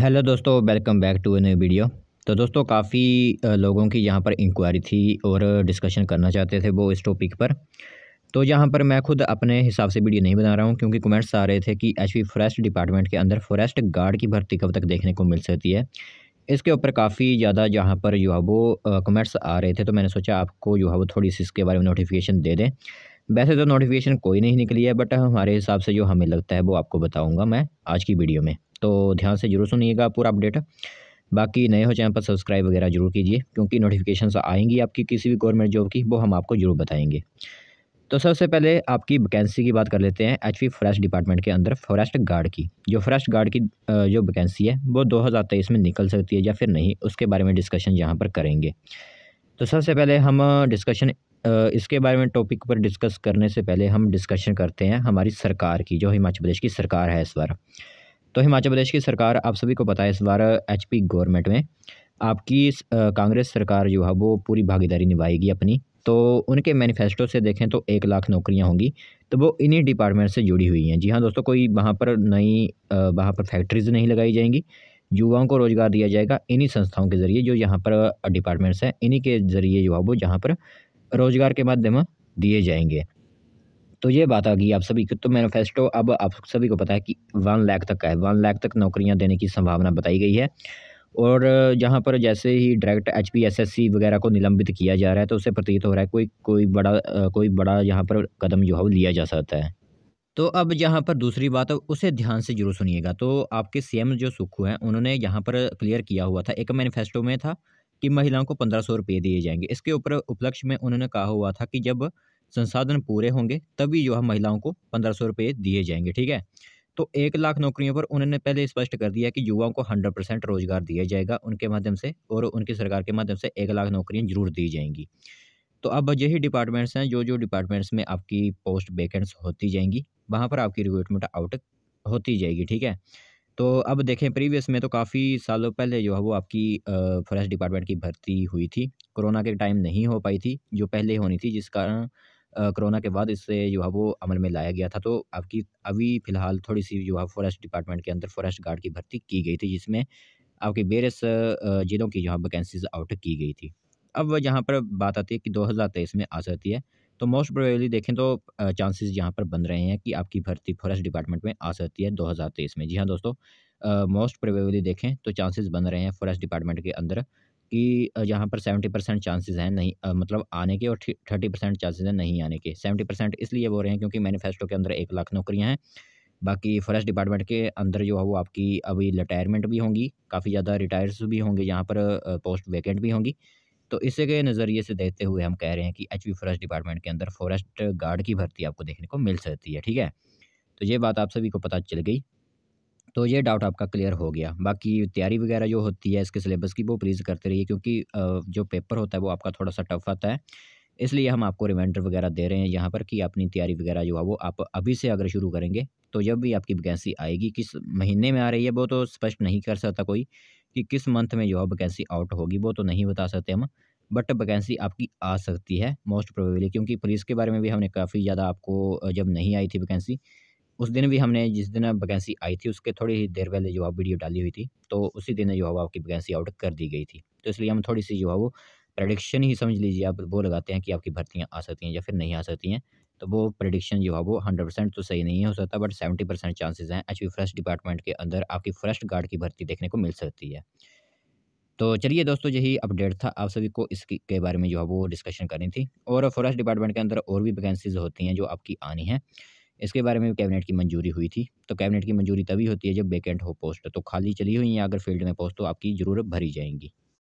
hello दोस्तों welcome back to ए नई video तो दोस्तों काफ़ी लोगों की यहाँ पर इंक्वायरी थी और डिस्कशन करना चाहते थे वो इस टॉपिक पर तो यहाँ पर मैं खुद अपने हिसाब से वीडियो नहीं बना रहा हूँ क्योंकि कमेंट्स आ रहे थे कि एच फॉरेस्ट डिपार्टमेंट के अंदर फॉरेस्ट गार्ड की भर्ती कब तक देखने को मिल सकती है इसके ऊपर काफ़ी ज़्यादा यहाँ पर जो है वो कमेंट्स आ रहे थे तो मैंने सोचा आपको जो है वो थोड़ी सी इसके बारे में नोटिफिकेशन दे दें वैसे तो नोटिफिकेशन कोई नहीं निकली है बट हमारे हिसाब से जो हमें लगता है वो आपको बताऊँगा मैं आज की वीडियो में तो ध्यान से जरूर सुनिएगा पूरा अपडेट बाकी नए हो चैनल पर सब्सक्राइब वगैरह जरूर कीजिए क्योंकि नोटिफिकेशन आएंगी आपकी किसी भी गवर्नमेंट जॉब की वो हम आपको जरूर बताएंगे तो सबसे पहले आपकी वैकेंसी की बात कर लेते हैं एच फॉरेस्ट डिपार्टमेंट के अंदर फॉरेस्ट गार्ड की जो फॉरेस्ट गार्ड की जो वैकेंसी है वो 2023 में निकल सकती है या फिर नहीं उसके बारे में डिस्कशन यहाँ पर करेंगे तो सबसे पहले हम डिस्कशन इसके बारे में टॉपिक पर डिस्कस करने से पहले हम डिस्कशन करते हैं हमारी सरकार की जो हिमाचल प्रदेश की सरकार है इस बार तो हिमाचल प्रदेश की सरकार आप सभी को पता है इस बार एच पी गवर्नमेंट में आपकी कांग्रेस सरकार जो है वो पूरी भागीदारी निभाएगी अपनी तो उनके मैनिफेस्टो से देखें तो एक लाख नौकरियां होंगी तो वो इन्हीं डिपार्टमेंट से जुड़ी हुई हैं जी हाँ दोस्तों कोई वहाँ पर नई वहाँ पर फैक्ट्रीज़ नहीं लगाई जाएंगी युवाओं को रोज़गार दिया जाएगा इन्हीं संस्थाओं के ज़रिए जो यहाँ पर डिपार्टमेंट्स हैं इन्हीं के ज़रिए जो है वो जहाँ पर रोज़गार के माध्यम दिए जाएंगे तो ये बात आ गई आप सभी की तो मैनिफेस्टो अब आप सभी को पता है कि वन लाख तक का है वन लाख तक नौकरियां देने की संभावना बताई गई है और जहां पर जैसे ही direct H P S S C वगैरह को निलंबित किया जा रहा है तो उससे प्रतीत हो रहा है कोई कोई बड़ा कोई बड़ा यहाँ पर कदम जो है लिया जा सकता है तो अब यहाँ पर दूसरी बात उसे ध्यान से जरूर सुनिएगा तो आपके सीएम जो सुखू हैं उन्होंने यहाँ पर क्लियर किया हुआ था एक मैनिफेस्टो में था कि महिलाओं को पंद्रह सौ रुपये दिए जाएंगे इसके ऊपर उपलक्ष्य में उन्होंने कहा हुआ था कि जब संसाधन पूरे होंगे तभी जो है महिलाओं को पंद्रह सौ रुपये दिए जाएंगे ठीक है तो एक लाख नौकरियों पर उन्होंने पहले स्पष्ट कर दिया कि युवाओं को हंड्रेड परसेंट रोजगार दिया जाएगा उनके माध्यम से और उनकी सरकार के माध्यम से एक लाख नौकरियाँ जरूर दी जाएंगी तो अब यही डिपार्टमेंट्स हैं जो जो डिपार्टमेंट्स में आपकी पोस्ट वेकेंट्स होती जाएंगी वहाँ पर आपकी रिक्रूटमेंट आउट होती जाएगी ठीक है तो अब देखें प्रीवियस में तो काफ़ी सालों पहले जो है वो आपकी फॉरेस्ट डिपार्टमेंट की भर्ती हुई थी कोरोना के टाइम नहीं हो पाई थी जो पहले होनी थी जिस कारण कोरोना के बाद इससे जो है वो अमल में लाया गया था तो आपकी अभी फ़िलहाल थोड़ी सी जो है फॉरेस्ट डिपार्टमेंट के अंदर फॉरेस्ट गार्ड की भर्ती की गई थी जिसमें आपके बेरस ज़िलों की जो है वैकेंसीज आउट की गई थी अब जहाँ पर बात आती है कि दो में आ सकती है तो मोस्ट प्रोबेबली देखें तो चांसेस यहाँ पर बन रहे हैं कि आपकी भर्ती फॉरेस्ट डिपार्टमेंट में आ सकती है 2023 में जी हाँ दोस्तों मोस्ट प्रोबेबली देखें तो चांसेस बन रहे हैं फॉरेस्ट डिपार्टमेंट के अंदर कि यहाँ पर सेवेंटी परसेंट चांसेज हैं नहीं मतलब आने के और थर्टी परसेंट चांसेज हैं नहीं आने के सेवेंटी परसेंट इसलिए बोल रहे हैं क्योंकि मैनिफेस्टो के अंदर एक लाख नौकरियाँ हैं बाकी फॉरेस्ट डिपार्टमेंट के अंदर जो है वो आपकी अभी रिटायरमेंट भी होंगी काफ़ी ज़्यादा रिटायर्स भी होंगे यहाँ पर पोस्ट वैकेंट भी होंगी तो इसी के नज़रिए से देखते हुए हम कह रहे हैं कि एच फॉरेस्ट डिपार्टमेंट के अंदर फॉरेस्ट गार्ड की भर्ती आपको देखने को मिल सकती है ठीक है तो ये बात आप सभी को पता चल गई तो ये डाउट आपका क्लियर हो गया बाकी तैयारी वगैरह जो होती है इसके सिलेबस की वो प्लीज़ करते रहिए क्योंकि जो पेपर होता है वो आपका थोड़ा सा टफ आता है इसलिए हम आपको रिमाइंडर वगैरह दे रहे हैं यहाँ पर कि अपनी तैयारी वगैरह जो है वो आप अभी से अगर शुरू करेंगे तो जब भी आपकी वैकेंसी आएगी किस महीने में आ रही है वो तो स्पष्ट नहीं कर सकता कोई कि किस मंथ में जो है वैकेंसी आउट होगी वो तो नहीं बता सकते हम बट वैकेंसी आपकी आ सकती है मोस्ट प्रोबेबली क्योंकि पुलिस के बारे में भी हमने काफ़ी ज़्यादा आपको जब नहीं आई थी वैकेंसी उस दिन भी हमने जिस दिन वैकेंसी आई थी उसके थोड़ी ही देर पहले जो आप वीडियो डाली हुई थी तो उसी दिन जो है आपकी वैकेंसी आउट कर दी गई थी तो इसलिए हम थोड़ी सी जो है वो प्रडिक्शन ही समझ लीजिए आप वो लगाते हैं कि आपकी भर्तियाँ आ सकती हैं या फिर नहीं आ सकती हैं तो वो प्रडिक्शन जो है वो हंड्रेड परसेंट तो सही नहीं हो सकता बट सेवेंटी परसेंट चांसेज़ हैं एच फर्स्ट डिपार्टमेंट के अंदर आपकी फर्स्ट गार्ड की भर्ती देखने को मिल सकती है तो चलिए दोस्तों यही अपडेट था आप सभी को इसके के बारे में जो है वो डिस्कशन करनी थी और फॉरेस्ट डिपार्टमेंट के अंदर और भी वैकेंसीज होती हैं जो आपकी आनी है इसके बारे में कैबिनेट की मंजूरी हुई थी तो कैबिनेट की मंजूरी तभी होती है जब वैकेंट हो पोस्ट तो खाली चली हुई या अगर फील्ड में पोस्ट तो आपकी ज़रूरत भरी जाएंगी